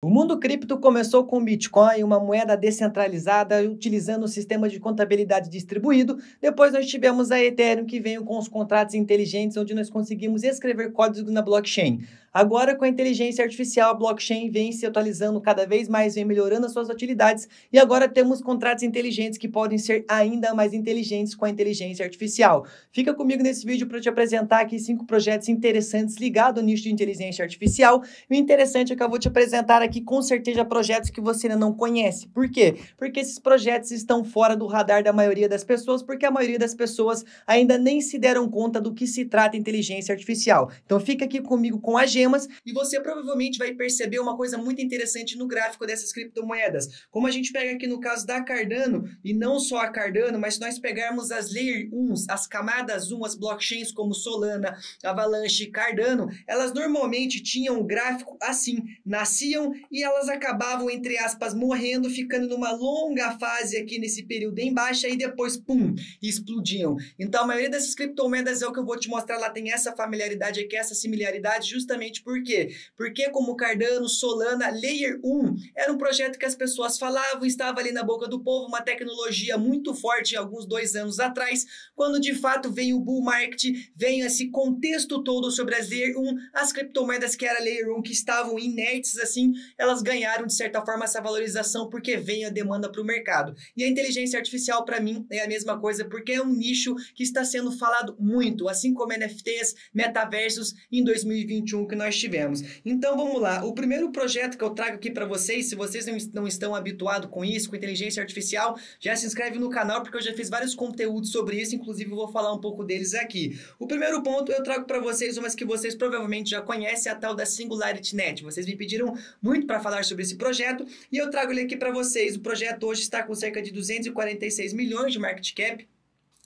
O mundo cripto começou com o Bitcoin, uma moeda descentralizada utilizando o sistema de contabilidade distribuído. Depois nós tivemos a Ethereum, que veio com os contratos inteligentes, onde nós conseguimos escrever códigos na blockchain. Agora, com a inteligência artificial, a blockchain vem se atualizando cada vez mais, vem melhorando as suas utilidades e agora temos contratos inteligentes que podem ser ainda mais inteligentes com a inteligência artificial. Fica comigo nesse vídeo para te apresentar aqui cinco projetos interessantes ligados ao nicho de inteligência artificial. E o interessante é que eu vou te apresentar aqui com certeza projetos que você ainda não conhece. Por quê? Porque esses projetos estão fora do radar da maioria das pessoas, porque a maioria das pessoas ainda nem se deram conta do que se trata inteligência artificial. Então fica aqui comigo com a Gema e você provavelmente vai perceber uma coisa muito interessante no gráfico dessas criptomoedas. Como a gente pega aqui no caso da Cardano, e não só a Cardano, mas se nós pegarmos as Layer 1s, as camadas 1, as blockchains como Solana, Avalanche e Cardano, elas normalmente tinham um gráfico assim, nasciam e elas acabavam, entre aspas, morrendo, ficando numa longa fase aqui nesse período em baixa e depois, pum, explodiam. Então a maioria dessas criptomoedas é o que eu vou te mostrar, lá tem essa familiaridade aqui, essa similaridade justamente Justamente por quê? Porque como Cardano, Solana, Layer 1 era um projeto que as pessoas falavam, estava ali na boca do povo, uma tecnologia muito forte alguns dois anos atrás, quando de fato vem o bull market, vem esse contexto todo sobre as Layer 1, as criptomoedas que era Layer 1 que estavam inertes assim, elas ganharam de certa forma essa valorização porque vem a demanda para o mercado. E a inteligência artificial para mim é a mesma coisa, porque é um nicho que está sendo falado muito, assim como NFTs, metaversos em 2021 que nós tivemos. Então vamos lá. O primeiro projeto que eu trago aqui para vocês, se vocês não, não estão habituados com isso, com inteligência artificial, já se inscreve no canal porque eu já fiz vários conteúdos sobre isso, inclusive eu vou falar um pouco deles aqui. O primeiro ponto eu trago para vocês umas que vocês provavelmente já conhecem, a tal da Singularity Net. Vocês me pediram muito para falar sobre esse projeto e eu trago ele aqui para vocês. O projeto hoje está com cerca de 246 milhões de market cap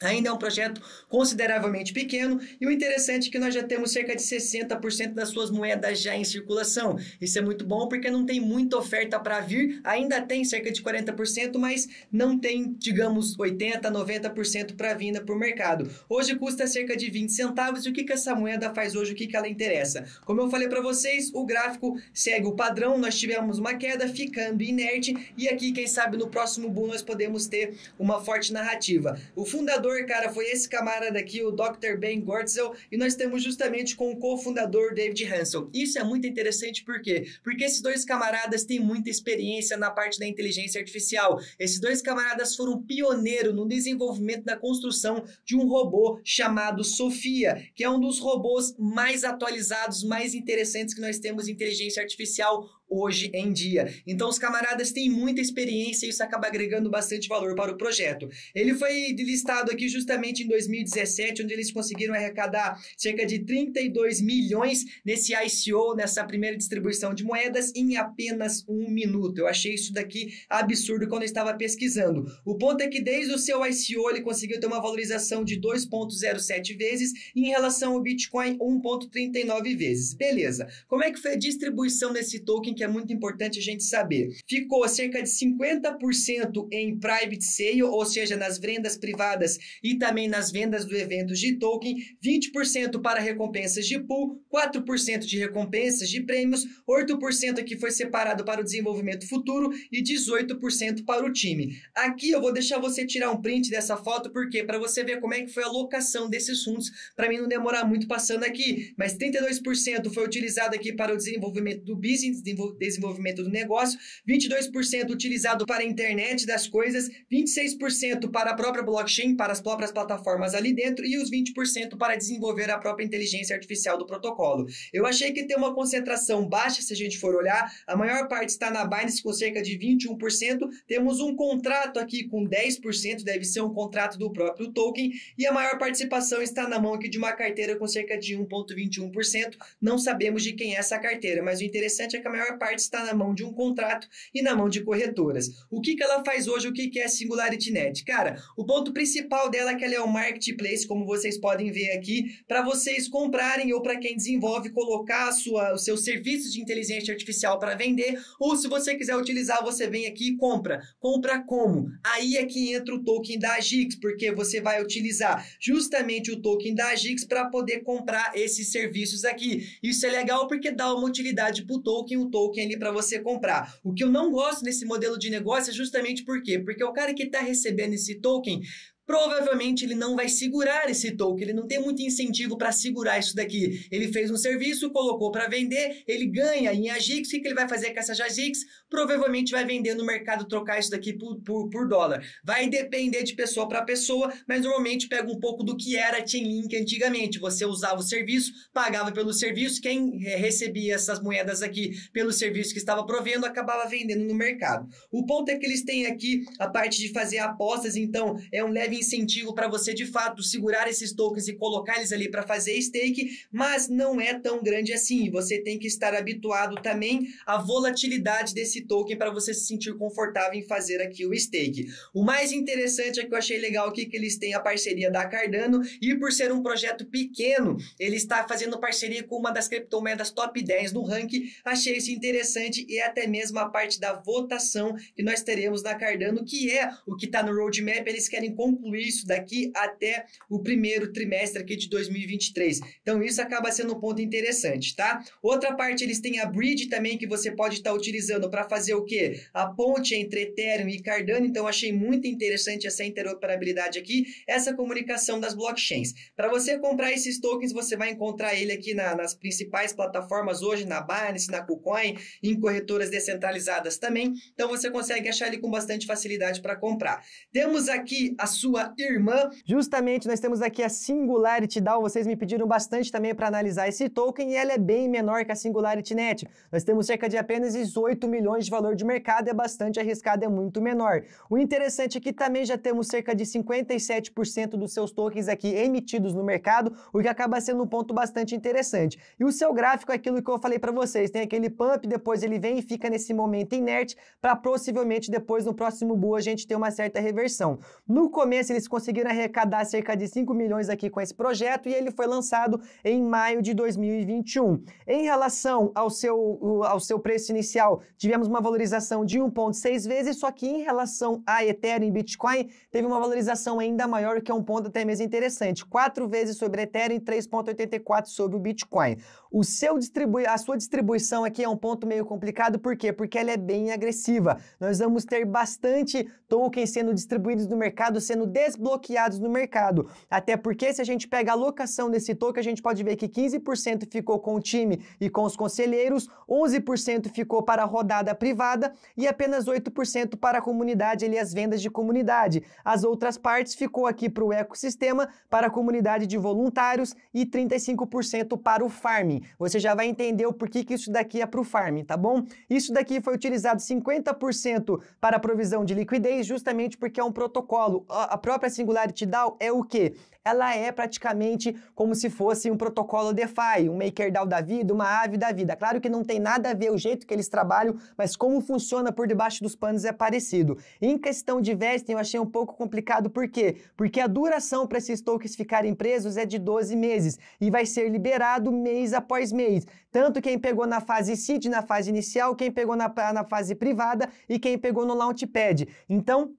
Ainda é um projeto consideravelmente pequeno e o interessante é que nós já temos cerca de 60% das suas moedas já em circulação. Isso é muito bom porque não tem muita oferta para vir, ainda tem cerca de 40%, mas não tem, digamos, 80%, 90% para vinda para o mercado. Hoje custa cerca de 20 centavos e o que, que essa moeda faz hoje, o que, que ela interessa? Como eu falei para vocês, o gráfico segue o padrão, nós tivemos uma queda ficando inerte e aqui, quem sabe, no próximo boom nós podemos ter uma forte narrativa. O fundador fundador, cara, foi esse camarada aqui, o Dr. Ben Gortzel, e nós temos justamente com o cofundador David Hansel. Isso é muito interessante por quê? Porque esses dois camaradas têm muita experiência na parte da inteligência artificial. Esses dois camaradas foram pioneiro no desenvolvimento da construção de um robô chamado Sofia, que é um dos robôs mais atualizados, mais interessantes que nós temos em inteligência artificial hoje em dia. Então os camaradas têm muita experiência e isso acaba agregando bastante valor para o projeto. Ele foi listado aqui justamente em 2017, onde eles conseguiram arrecadar cerca de 32 milhões nesse ICO, nessa primeira distribuição de moedas, em apenas um minuto. Eu achei isso daqui absurdo quando eu estava pesquisando. O ponto é que desde o seu ICO ele conseguiu ter uma valorização de 2,07 vezes em relação ao Bitcoin 1,39 vezes. Beleza. Como é que foi a distribuição desse token que que é muito importante a gente saber. Ficou cerca de 50% em private sale, ou seja, nas vendas privadas e também nas vendas do evento de token, 20% para recompensas de pool, 4% de recompensas de prêmios, 8% aqui foi separado para o desenvolvimento futuro e 18% para o time. Aqui eu vou deixar você tirar um print dessa foto porque para você ver como é que foi a locação desses fundos, para mim não demorar muito passando aqui, mas 32% foi utilizado aqui para o desenvolvimento do business, desenvolvimento do negócio, 22% utilizado para a internet das coisas, 26% para a própria blockchain, para as próprias plataformas ali dentro e os 20% para desenvolver a própria inteligência artificial do protocolo. Eu achei que tem uma concentração baixa se a gente for olhar, a maior parte está na Binance com cerca de 21%, temos um contrato aqui com 10%, deve ser um contrato do próprio token e a maior participação está na mão aqui de uma carteira com cerca de 1.21%, não sabemos de quem é essa carteira, mas o interessante é que a maior parte está na mão de um contrato e na mão de corretoras. O que, que ela faz hoje? O que, que é Singularity Net? Cara, o ponto principal dela é que ela é um marketplace, como vocês podem ver aqui, para vocês comprarem ou para quem desenvolve colocar sua, os seus serviços de inteligência artificial para vender, ou se você quiser utilizar, você vem aqui e compra. Compra como? Aí é que entra o token da Agix, porque você vai utilizar justamente o token da Agix para poder comprar esses serviços aqui. Isso é legal porque dá uma utilidade para o token, o token token ali para você comprar. O que eu não gosto nesse modelo de negócio é justamente por quê? Porque o cara que está recebendo esse token, Provavelmente ele não vai segurar esse token, ele não tem muito incentivo para segurar isso daqui. Ele fez um serviço, colocou para vender, ele ganha em AGIX, o que ele vai fazer com essa AGIX? Provavelmente vai vender no mercado, trocar isso daqui por, por, por dólar. Vai depender de pessoa para pessoa, mas normalmente pega um pouco do que era Chainlink antigamente. Você usava o serviço, pagava pelo serviço, quem eh, recebia essas moedas aqui pelo serviço que estava provendo, acabava vendendo no mercado. O ponto é que eles têm aqui a parte de fazer apostas, então é um leve leve incentivo para você de fato segurar esses tokens e colocar eles ali para fazer stake, mas não é tão grande assim. Você tem que estar habituado também à volatilidade desse token para você se sentir confortável em fazer aqui o stake. O mais interessante é que eu achei legal aqui que eles têm a parceria da Cardano e por ser um projeto pequeno, ele está fazendo parceria com uma das criptomoedas top 10 no ranking. Achei isso interessante e é até mesmo a parte da votação que nós teremos na Cardano, que é o que está no roadmap, eles querem concluir concluir isso daqui até o primeiro trimestre aqui de 2023. Então isso acaba sendo um ponto interessante, tá? Outra parte eles têm a bridge também que você pode estar tá utilizando para fazer o quê? A ponte entre Ethereum e Cardano. Então achei muito interessante essa interoperabilidade aqui, essa comunicação das blockchains. Para você comprar esses tokens, você vai encontrar ele aqui na, nas principais plataformas hoje, na Binance, na KuCoin, em corretoras descentralizadas também. Então você consegue achar ele com bastante facilidade para comprar. Temos aqui a sua sua irmã. Justamente, nós temos aqui a Singularity DAO. Vocês me pediram bastante também para analisar esse token e ela é bem menor que a Singularity Net. Nós temos cerca de apenas 18 milhões de valor de mercado, é bastante arriscado, é muito menor. O interessante é que também já temos cerca de 57% dos seus tokens aqui emitidos no mercado, o que acaba sendo um ponto bastante interessante. E o seu gráfico é aquilo que eu falei para vocês, tem aquele pump, depois ele vem e fica nesse momento inerte, para possivelmente depois no próximo bull a gente ter uma certa reversão. No começo esse, eles conseguiram arrecadar cerca de 5 milhões aqui com esse projeto e ele foi lançado em maio de 2021. Em relação ao seu, ao seu preço inicial, tivemos uma valorização de 1,6 vezes, só que em relação a Ethereum e Bitcoin, teve uma valorização ainda maior, que é um ponto até mesmo interessante. 4 vezes sobre Ethereum e 3,84 sobre o Bitcoin. O seu distribui a sua distribuição aqui é um ponto meio complicado, por quê? Porque ela é bem agressiva. Nós vamos ter bastante tokens sendo distribuídos no mercado, sendo desbloqueados no mercado. Até porque se a gente pega a locação desse token, a gente pode ver que 15% ficou com o time e com os conselheiros, 11% ficou para a rodada privada e apenas 8% para a comunidade, ali as vendas de comunidade. As outras partes ficou aqui para o ecossistema, para a comunidade de voluntários e 35% para o farming. Você já vai entender o porquê que isso daqui é para o farming, tá bom? Isso daqui foi utilizado 50% para a provisão de liquidez, justamente porque é um protocolo. A, própria Singularity DAO é o quê? Ela é praticamente como se fosse um protocolo DeFi, um MakerDAO da vida, uma ave da vida. Claro que não tem nada a ver o jeito que eles trabalham, mas como funciona por debaixo dos panos é parecido. Em questão de vesting, eu achei um pouco complicado, por quê? Porque a duração para esses tokens ficarem presos é de 12 meses e vai ser liberado mês após mês. Tanto quem pegou na fase seed, na fase inicial, quem pegou na, na fase privada e quem pegou no launchpad. Então,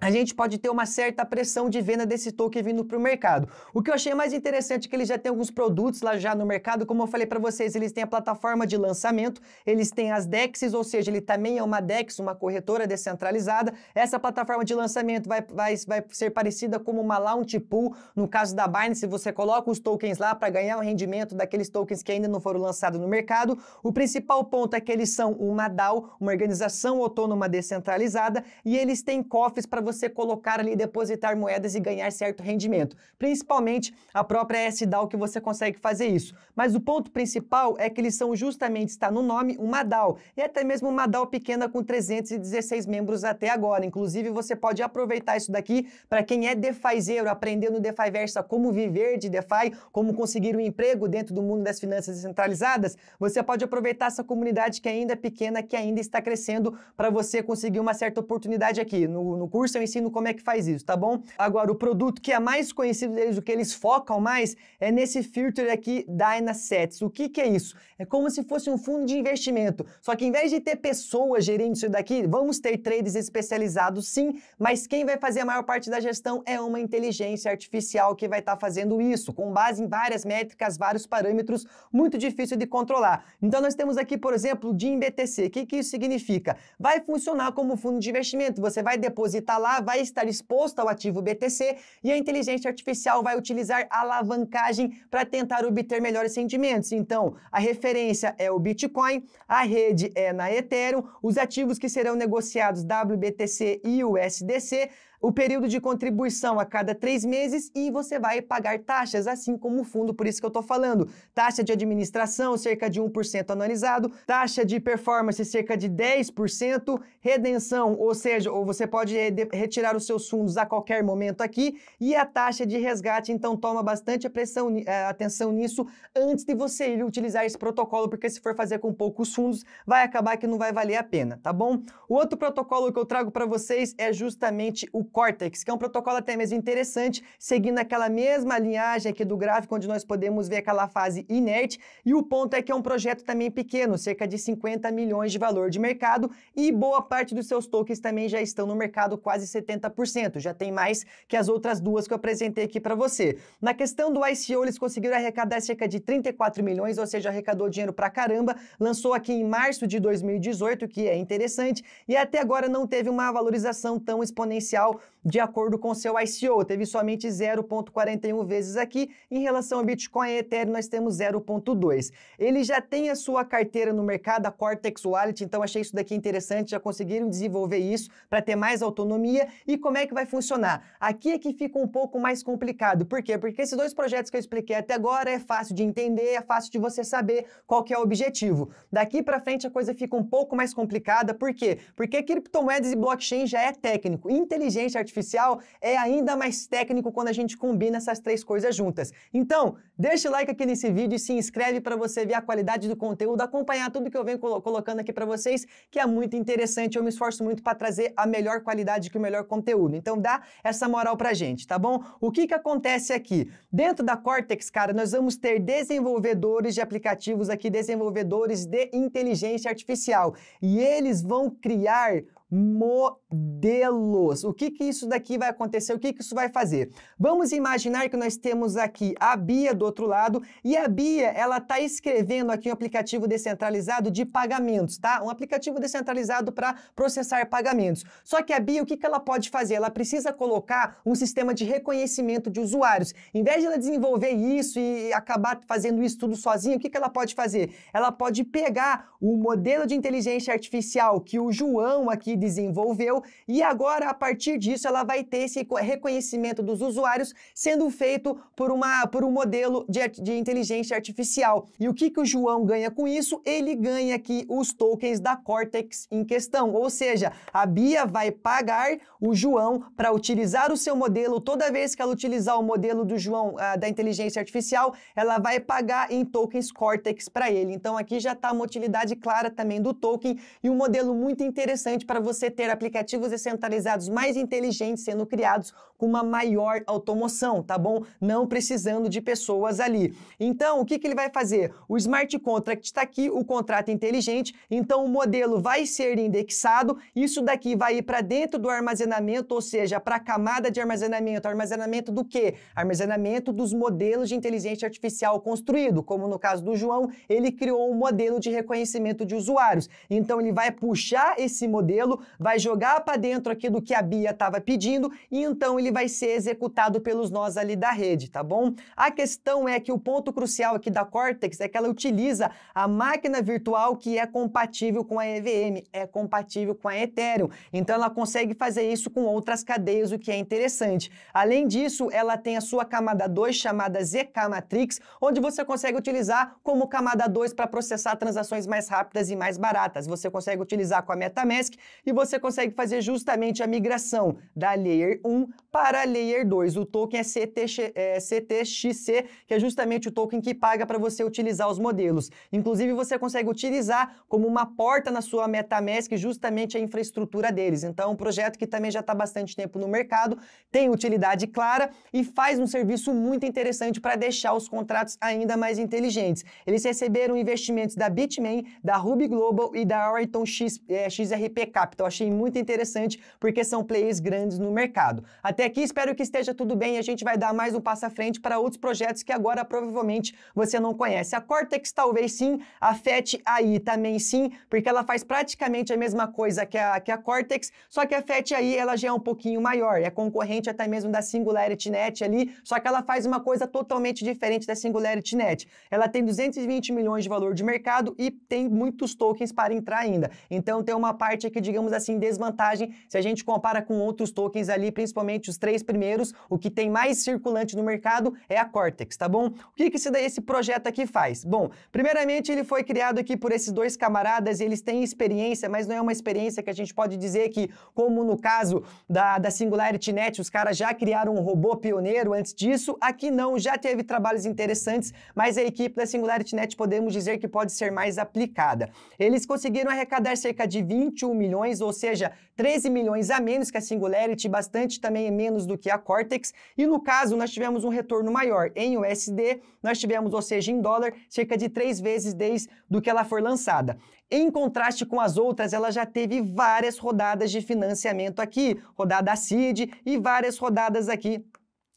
a gente pode ter uma certa pressão de venda desse token vindo para o mercado. O que eu achei mais interessante é que eles já têm alguns produtos lá já no mercado, como eu falei para vocês, eles têm a plataforma de lançamento, eles têm as DEXs, ou seja, ele também é uma DEX, uma corretora descentralizada. Essa plataforma de lançamento vai, vai, vai ser parecida como uma launch pool, no caso da Binance, você coloca os tokens lá para ganhar o um rendimento daqueles tokens que ainda não foram lançados no mercado. O principal ponto é que eles são uma DAO, uma organização autônoma descentralizada, e eles têm cofres para você colocar ali, depositar moedas e ganhar certo rendimento. Principalmente a própria SDAO que você consegue fazer isso. Mas o ponto principal é que eles são justamente, está no nome, uma DAO. E até mesmo uma DAO pequena com 316 membros até agora. Inclusive, você pode aproveitar isso daqui para quem é DeFizeiro, aprender no DeFiversa como viver de DeFi, como conseguir um emprego dentro do mundo das finanças descentralizadas. Você pode aproveitar essa comunidade que ainda é pequena, que ainda está crescendo, para você conseguir uma certa oportunidade aqui. No, no curso, eu ensino como é que faz isso, tá bom? Agora, o produto que é mais conhecido deles, o que eles focam mais, é nesse filtro aqui, DynaSets. O que, que é isso? É como se fosse um fundo de investimento, só que em vez de ter pessoas gerindo isso daqui, vamos ter traders especializados sim, mas quem vai fazer a maior parte da gestão é uma inteligência artificial que vai estar tá fazendo isso, com base em várias métricas, vários parâmetros, muito difícil de controlar. Então nós temos aqui, por exemplo, o DIN BTC. O que, que isso significa? Vai funcionar como fundo de investimento, você vai depositar lá lá vai estar exposto ao ativo BTC e a inteligência artificial vai utilizar alavancagem para tentar obter melhores rendimentos. Então, a referência é o Bitcoin, a rede é na Ethereum, os ativos que serão negociados WBTC e USDC, o período de contribuição a cada três meses e você vai pagar taxas, assim como o fundo, por isso que eu estou falando. Taxa de administração, cerca de 1% anualizado, taxa de performance, cerca de 10%, redenção, ou seja, ou você pode eh, retirar os seus fundos a qualquer momento aqui, e a taxa de resgate, então toma bastante pressão, eh, atenção nisso antes de você ir utilizar esse protocolo, porque se for fazer com poucos fundos, vai acabar que não vai valer a pena, tá bom? O outro protocolo que eu trago para vocês é justamente o Cortex, que é um protocolo até mesmo interessante, seguindo aquela mesma linhagem aqui do gráfico, onde nós podemos ver aquela fase inerte. E o ponto é que é um projeto também pequeno, cerca de 50 milhões de valor de mercado, e boa parte dos seus tokens também já estão no mercado, quase 70%. Já tem mais que as outras duas que eu apresentei aqui para você. Na questão do ICO, eles conseguiram arrecadar cerca de 34 milhões, ou seja, arrecadou dinheiro para caramba. Lançou aqui em março de 2018, que é interessante, e até agora não teve uma valorização tão exponencial de acordo com seu ICO. Teve somente 0,41 vezes aqui. Em relação ao Bitcoin e Ethereum, nós temos 0,2. Ele já tem a sua carteira no mercado, a Cortex Wallet, então achei isso daqui interessante. Já conseguiram desenvolver isso para ter mais autonomia. E como é que vai funcionar? Aqui é que fica um pouco mais complicado. Por quê? Porque esses dois projetos que eu expliquei até agora é fácil de entender, é fácil de você saber qual que é o objetivo. Daqui para frente a coisa fica um pouco mais complicada. Por quê? Porque criptomoedas e blockchain já é técnico. Inteligência inteligência artificial é ainda mais técnico quando a gente combina essas três coisas juntas. Então, deixa o like aqui nesse vídeo e se inscreve para você ver a qualidade do conteúdo, acompanhar tudo que eu venho colo colocando aqui para vocês, que é muito interessante. Eu me esforço muito para trazer a melhor qualidade que o melhor conteúdo. Então, dá essa moral para gente, tá bom? O que que acontece aqui? Dentro da Cortex, cara, nós vamos ter desenvolvedores de aplicativos aqui, desenvolvedores de inteligência artificial, e eles vão criar modelos. O que, que isso daqui vai acontecer? O que, que isso vai fazer? Vamos imaginar que nós temos aqui a Bia do outro lado e a Bia ela está escrevendo aqui um aplicativo descentralizado de pagamentos, tá? Um aplicativo descentralizado para processar pagamentos. Só que a Bia, o que, que ela pode fazer? Ela precisa colocar um sistema de reconhecimento de usuários. Em vez de ela desenvolver isso e acabar fazendo isso tudo sozinha, o que, que ela pode fazer? Ela pode pegar o modelo de inteligência artificial que o João aqui desenvolveu e agora, a partir disso, ela vai ter esse reconhecimento dos usuários sendo feito por, uma, por um modelo de, de inteligência artificial. E o que, que o João ganha com isso? Ele ganha aqui os tokens da Cortex em questão, ou seja, a Bia vai pagar o João para utilizar o seu modelo. Toda vez que ela utilizar o modelo do João ah, da inteligência artificial, ela vai pagar em tokens Cortex para ele. Então aqui já está uma utilidade clara também do token e um modelo muito interessante para você você ter aplicativos descentralizados mais inteligentes sendo criados uma maior automoção, tá bom? Não precisando de pessoas ali. Então, o que, que ele vai fazer? O smart contract está aqui, o contrato é inteligente, então o modelo vai ser indexado, isso daqui vai ir para dentro do armazenamento, ou seja, para a camada de armazenamento. Armazenamento do quê? Armazenamento dos modelos de inteligência artificial construído, como no caso do João, ele criou um modelo de reconhecimento de usuários. Então, ele vai puxar esse modelo, vai jogar para dentro aqui do que a Bia estava pedindo, e então ele vai ser executado pelos nós ali da rede, tá bom? A questão é que o ponto crucial aqui da Cortex é que ela utiliza a máquina virtual que é compatível com a EVM, é compatível com a Ethereum. Então ela consegue fazer isso com outras cadeias, o que é interessante. Além disso, ela tem a sua camada 2 chamada ZK Matrix, onde você consegue utilizar como camada 2 para processar transações mais rápidas e mais baratas. Você consegue utilizar com a MetaMask e você consegue fazer justamente a migração da Layer 1 para Layer 2. O token é, CTX, é CTXC, que é justamente o token que paga para você utilizar os modelos. Inclusive, você consegue utilizar como uma porta na sua MetaMask justamente a infraestrutura deles. Então, é um projeto que também já está bastante tempo no mercado, tem utilidade clara e faz um serviço muito interessante para deixar os contratos ainda mais inteligentes. Eles receberam investimentos da Bitmain, da Ruby Global e da ariton X, é, XRP Capital. Achei muito interessante porque são players grandes no mercado. Até aqui. Espero que esteja tudo bem e a gente vai dar mais um passo à frente para outros projetos que agora provavelmente você não conhece. A Cortex talvez sim, a FET AI também sim, porque ela faz praticamente a mesma coisa que a, que a Cortex, só que a FET AI ela já é um pouquinho maior, é concorrente até mesmo da Singularity Net ali, só que ela faz uma coisa totalmente diferente da Singularity Net. Ela tem 220 milhões de valor de mercado e tem muitos tokens para entrar ainda. Então tem uma parte aqui, digamos assim, desvantagem se a gente compara com outros tokens ali, principalmente os os três primeiros, o que tem mais circulante no mercado é a Cortex, tá bom? O que, que esse, esse projeto aqui faz? Bom, primeiramente ele foi criado aqui por esses dois camaradas, eles têm experiência, mas não é uma experiência que a gente pode dizer que, como no caso da, da Singularity Net, os caras já criaram um robô pioneiro antes disso, aqui não, já teve trabalhos interessantes, mas a equipe da Singularity Net podemos dizer que pode ser mais aplicada. Eles conseguiram arrecadar cerca de 21 milhões, ou seja, 13 milhões a menos que a Singularity, bastante também menos do que a Cortex, e no caso nós tivemos um retorno maior em USD, nós tivemos, ou seja, em dólar, cerca de três vezes desde do que ela for lançada. Em contraste com as outras, ela já teve várias rodadas de financiamento aqui, rodada CID e várias rodadas aqui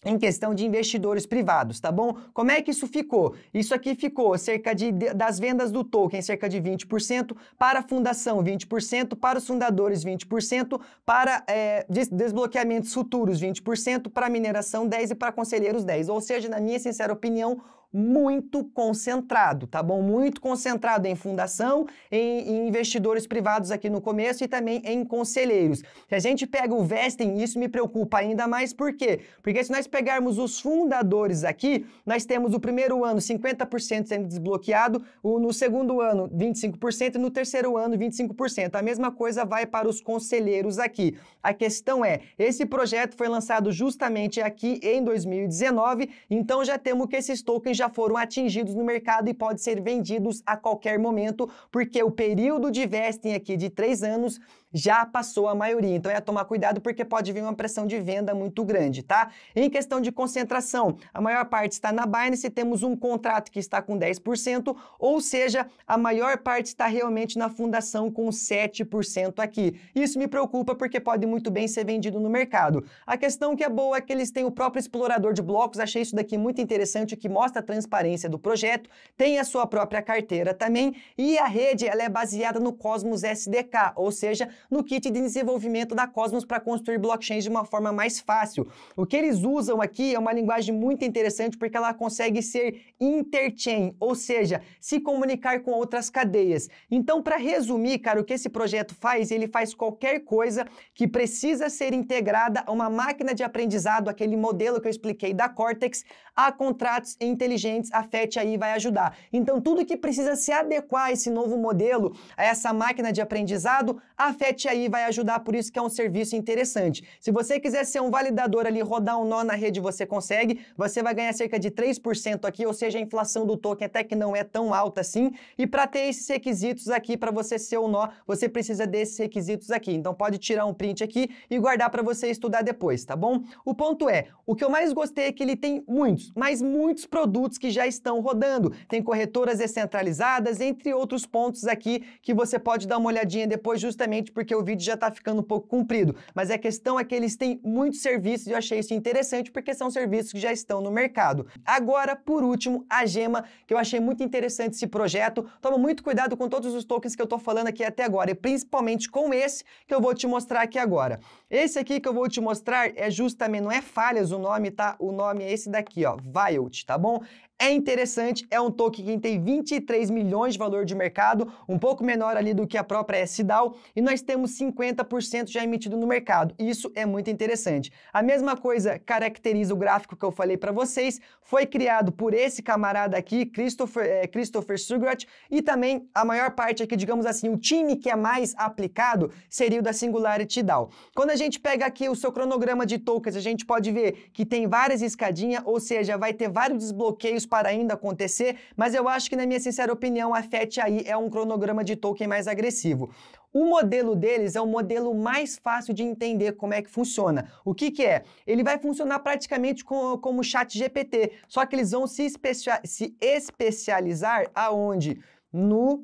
em questão de investidores privados, tá bom? Como é que isso ficou? Isso aqui ficou cerca de das vendas do token, cerca de 20%, para a fundação 20%, para os fundadores 20%, para é, des desbloqueamentos futuros 20%, para mineração 10% e para conselheiros 10%. Ou seja, na minha sincera opinião, muito concentrado, tá bom? Muito concentrado em fundação, em, em, investidores privados aqui no começo e também em conselheiros. Se a gente pega o Vestem, isso me preocupa ainda mais, por quê? Porque se nós pegarmos os fundadores aqui, nós temos o primeiro ano 50% sendo desbloqueado, o, no segundo ano 25% e no terceiro ano 25%. A mesma coisa vai para os conselheiros aqui. A questão é, esse projeto foi lançado justamente aqui em 2019, então já temos que esses tokens já foram atingidos no mercado e podem ser vendidos a qualquer momento, porque o período de vesting aqui de três anos já passou a maioria. Então é tomar cuidado porque pode vir uma pressão de venda muito grande, tá? Em questão de concentração, a maior parte está na Binance, temos um contrato que está com 10%, ou seja, a maior parte está realmente na fundação com 7% aqui. Isso me preocupa porque pode muito bem ser vendido no mercado. A questão que é boa é que eles têm o próprio explorador de blocos, achei isso daqui muito interessante, que mostra a transparência do projeto, tem a sua própria carteira também, e a rede ela é baseada no Cosmos SDK, ou seja, no kit de desenvolvimento da Cosmos para construir blockchains de uma forma mais fácil. O que eles usam aqui é uma linguagem muito interessante porque ela consegue ser interchain, ou seja, se comunicar com outras cadeias. Então, para resumir, cara, o que esse projeto faz, ele faz qualquer coisa que precisa ser integrada a uma máquina de aprendizado, aquele modelo que eu expliquei da Cortex, a contratos inteligentes, a FET aí vai ajudar. Então, tudo que precisa se adequar a esse novo modelo, a essa máquina de aprendizado, a FET Set aí vai ajudar, por isso que é um serviço interessante. Se você quiser ser um validador ali, rodar um nó na rede, você consegue. Você vai ganhar cerca de 3% aqui, ou seja, a inflação do token até que não é tão alta assim. E para ter esses requisitos aqui, para você ser um nó, você precisa desses requisitos aqui. Então pode tirar um print aqui e guardar para você estudar depois, tá bom? O ponto é, o que eu mais gostei é que ele tem muitos, mas muitos produtos que já estão rodando. Tem corretoras descentralizadas, entre outros pontos aqui que você pode dar uma olhadinha depois justamente porque o vídeo já está ficando um pouco comprido. Mas a questão é que eles têm muitos serviços e eu achei isso interessante porque são serviços que já estão no mercado. Agora, por último, a Gema, que eu achei muito interessante esse projeto. Toma muito cuidado com todos os tokens que eu estou falando aqui até agora e principalmente com esse que eu vou te mostrar aqui agora. Esse aqui que eu vou te mostrar é justamente, não é falhas o nome, tá? O nome é esse daqui, ó, Violet, tá bom? É interessante, é um token que tem 23 milhões de valor de mercado, um pouco menor ali do que a própria SDAO, e nós temos 50% já emitido no mercado. Isso é muito interessante. A mesma coisa caracteriza o gráfico que eu falei para vocês, foi criado por esse camarada aqui, Christopher, é, Christopher Sugrat, e também a maior parte aqui, digamos assim, o time que é mais aplicado seria o da Singularity DAO. Quando a gente pega aqui o seu cronograma de tokens, a gente pode ver que tem várias escadinhas, ou seja, vai ter vários desbloqueios para ainda acontecer, mas eu acho que, na minha sincera opinião, a FET aí é um cronograma de token mais agressivo. O modelo deles é o modelo mais fácil de entender como é que funciona. O que, que é? Ele vai funcionar praticamente como, como o chat GPT, só que eles vão se, especia se especializar aonde? No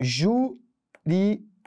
jurídico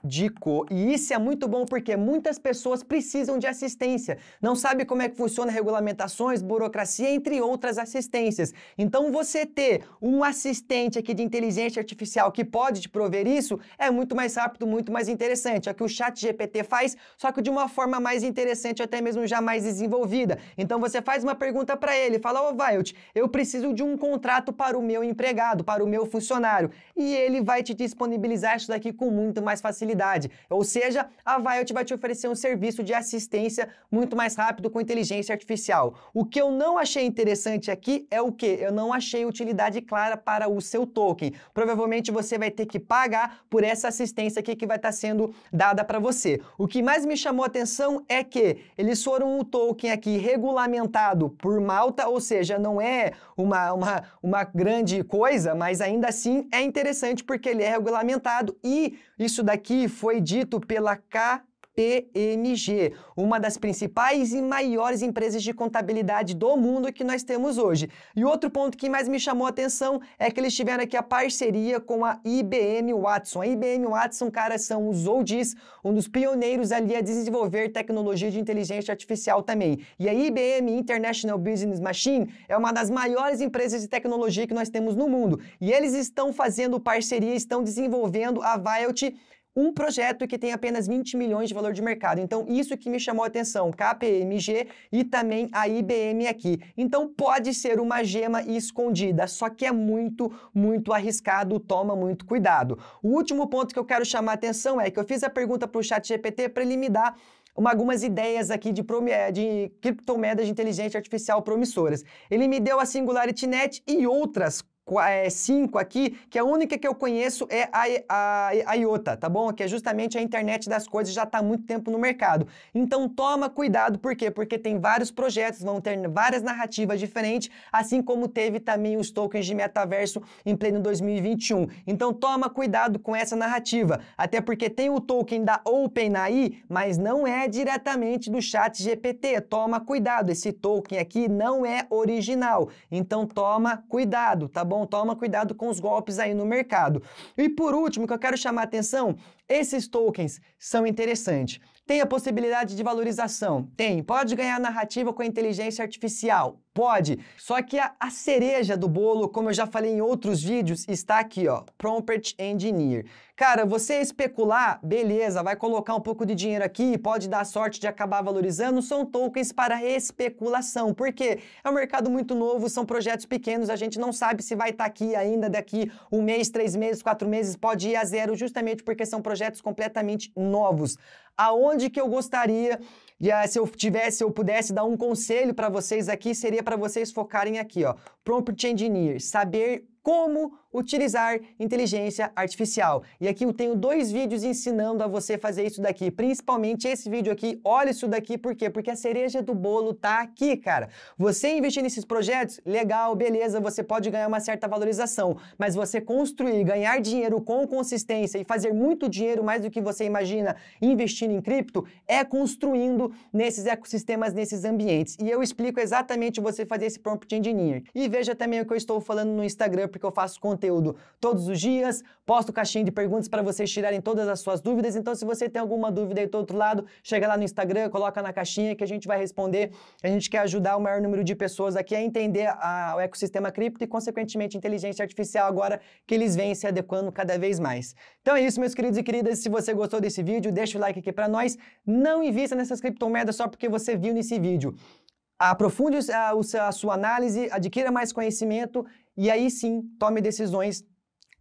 Dico. E isso é muito bom porque muitas pessoas precisam de assistência, não sabe como é que funciona regulamentações, burocracia, entre outras assistências. Então você ter um assistente aqui de inteligência artificial que pode te prover isso é muito mais rápido, muito mais interessante. É o que o Chat GPT faz, só que de uma forma mais interessante, até mesmo já mais desenvolvida. Então você faz uma pergunta para ele, fala: "Ô, oh, Violet, eu preciso de um contrato para o meu empregado, para o meu funcionário". E ele vai te disponibilizar isso daqui com muito mais facilidade agilidade. Ou seja, a Viot vai te oferecer um serviço de assistência muito mais rápido com inteligência artificial. O que eu não achei interessante aqui é o que? Eu não achei utilidade clara para o seu token. Provavelmente você vai ter que pagar por essa assistência aqui que vai estar sendo dada para você. O que mais me chamou a atenção é que eles foram o token aqui regulamentado por Malta, ou seja, não é uma, uma, uma grande coisa, mas ainda assim é interessante porque ele é regulamentado e isso daqui que foi dito pela K KPMG, uma das principais e maiores empresas de contabilidade do mundo que nós temos hoje. E outro ponto que mais me chamou a atenção é que eles tiveram aqui a parceria com a IBM Watson. A IBM Watson, cara, são os oldies, um dos pioneiros ali a desenvolver tecnologia de inteligência artificial também. E a IBM International Business Machine é uma das maiores empresas de tecnologia que nós temos no mundo. E eles estão fazendo parceria, estão desenvolvendo a Viot um projeto que tem apenas 20 milhões de valor de mercado. Então, isso que me chamou a atenção, KPMG e também a IBM aqui. Então, pode ser uma gema escondida, só que é muito, muito arriscado, toma muito cuidado. O último ponto que eu quero chamar a atenção é que eu fiz a pergunta para o chat GPT para ele me dar uma, algumas ideias aqui de, eh, de criptomoedas de inteligência artificial promissoras. Ele me deu a SingularityNet e outras 5 é, aqui, que a única que eu conheço é a, a, a IOTA, tá bom? Que é justamente a internet das coisas, já está há muito tempo no mercado. Então toma cuidado, por quê? Porque tem vários projetos, vão ter várias narrativas diferentes, assim como teve também os tokens de metaverso em pleno 2021. Então toma cuidado com essa narrativa, até porque tem o token da OpenAI, mas não é diretamente do chat GPT. Toma cuidado, esse token aqui não é original. Então toma cuidado, tá bom? bom? Toma cuidado com os golpes aí no mercado. E por último, que eu quero chamar a atenção, esses tokens são interessantes. Tem a possibilidade de valorização? Tem. Pode ganhar narrativa com a inteligência artificial? Pode. Só que a, a, cereja do bolo, como eu já falei em outros vídeos, está aqui, ó. Prompt Engineer. Cara, você especular, beleza, vai colocar um pouco de dinheiro aqui e pode dar sorte de acabar valorizando, são tokens para especulação. porque É um mercado muito novo, são projetos pequenos, a gente não sabe se vai estar tá aqui ainda daqui um mês, três meses, quatro meses, pode ir a zero, justamente porque são projetos completamente novos. Aonde atitude que eu gostaria, ah, se eu tivesse, se eu pudesse dar um conselho para vocês aqui, seria para vocês focarem aqui, ó. Prompt Engineer, saber como utilizar inteligência artificial. E aqui eu tenho dois vídeos ensinando a você fazer isso daqui, principalmente esse vídeo aqui. Olha isso daqui, por quê? Porque a cereja do bolo tá aqui, cara. Você investir nesses projetos, legal, beleza, você pode ganhar uma certa valorização, mas você construir, ganhar dinheiro com consistência e fazer muito dinheiro mais do que você imagina investindo em cripto é construindo nesses ecossistemas, nesses ambientes. E eu explico exatamente você fazer esse prompt engineer. E veja também o que eu estou falando no Instagram, porque eu faço conteúdo conteúdo todos os dias, posto caixinha de perguntas para vocês tirarem todas as suas dúvidas. Então, se você tem alguma dúvida aí do outro lado, chega lá no Instagram, coloca na caixinha que a gente vai responder. A gente quer ajudar o maior número de pessoas aqui a entender a, o ecossistema cripto e, consequentemente, inteligência artificial agora que eles vêm se adequando cada vez mais. Então é isso, meus queridos e queridas. Se você gostou desse vídeo, deixa o like aqui para nós. Não invista nessas criptomoedas só porque você viu nesse vídeo aprofunde a, sua análise, adquira mais conhecimento e aí sim tome decisões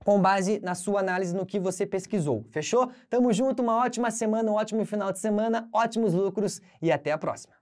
com base na sua análise no que você pesquisou. Fechou? Tamo junto, uma ótima semana, um ótimo final de semana, ótimos lucros e até a próxima.